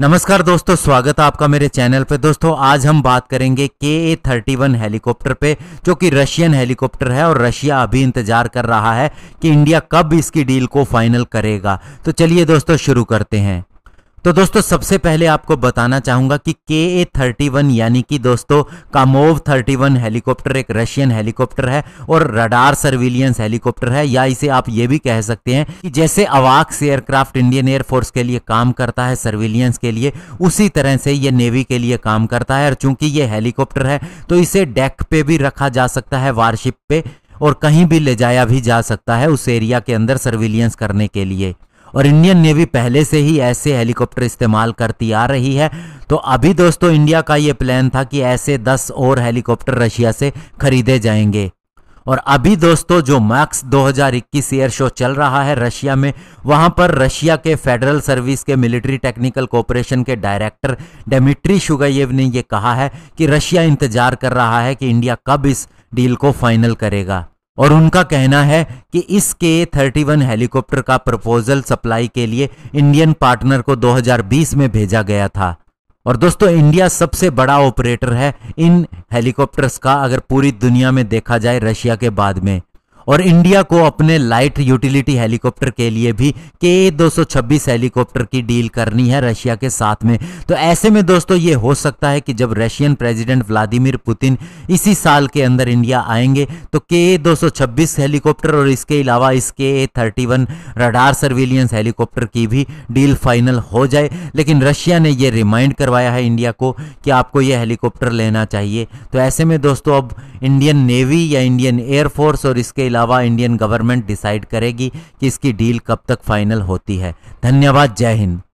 नमस्कार दोस्तों स्वागत है आपका मेरे चैनल पे दोस्तों आज हम बात करेंगे के ए थर्टी वन हेलीकॉप्टर पे जो कि रशियन हेलीकॉप्टर है और रशिया अभी इंतजार कर रहा है कि इंडिया कब इसकी डील को फाइनल करेगा तो चलिए दोस्तों शुरू करते हैं तो दोस्तों सबसे पहले आपको बताना चाहूंगा कि के ए थर्टी वन यानी कि दोस्तों कामोव थर्टी वन हेलीकॉप्टर एक रशियन हेलीकॉप्टर है और रडार सर्विलियंस हेलीकॉप्टर है या इसे आप ये भी कह सकते हैं कि जैसे अवाक्स एयरक्राफ्ट इंडियन एयरफोर्स के लिए काम करता है सर्विलियंस के लिए उसी तरह से ये नेवी के लिए काम करता है और चूंकि ये हेलीकॉप्टर है तो इसे डेक पे भी रखा जा सकता है वारशिप पे और कहीं भी ले जाया भी जा सकता है उस एरिया के अंदर सर्विलियंस करने के लिए और इंडियन नेवी पहले से ही ऐसे हेलीकॉप्टर इस्तेमाल करती आ रही है तो अभी दोस्तों इंडिया का ये प्लान था कि ऐसे 10 और हेलीकॉप्टर रशिया से खरीदे जाएंगे और अभी दोस्तों जो मैक्स 2021 एयर शो चल रहा है रशिया में वहां पर रशिया के फेडरल सर्विस के मिलिट्री टेक्निकल कोऑपरेशन के डायरेक्टर डेमिट्री शुगैव ने यह कहा है कि रशिया इंतजार कर रहा है कि इंडिया कब इस डील को फाइनल करेगा और उनका कहना है कि इस के थर्टी वन हेलीकॉप्टर का प्रपोजल सप्लाई के लिए इंडियन पार्टनर को 2020 में भेजा गया था और दोस्तों इंडिया सबसे बड़ा ऑपरेटर है इन हेलीकॉप्टर्स का अगर पूरी दुनिया में देखा जाए रशिया के बाद में और इंडिया को अपने लाइट यूटिलिटी हेलीकॉप्टर के लिए भी के दो हेलीकॉप्टर की डील करनी है रशिया के साथ में तो ऐसे में दोस्तों ये हो सकता है कि जब रशियन प्रेसिडेंट व्लादिमीर पुतिन इसी साल के अंदर इंडिया आएंगे तो के दो हेलीकॉप्टर और इसके अलावा इसके A thirty radar surveillance helicopter की भी डील फाइनल हो जाए लेकिन रशिया ने यह रिमाइंड करवाया है इंडिया को कि आपको यह हेलीकॉप्टर लेना चाहिए तो ऐसे में दोस्तों अब इंडियन नेवी या इंडियन एयरफोर्स और इसके अलावा अलावा इंडियन गवर्नमेंट डिसाइड करेगी कि इसकी डील कब तक फाइनल होती है धन्यवाद जय हिंद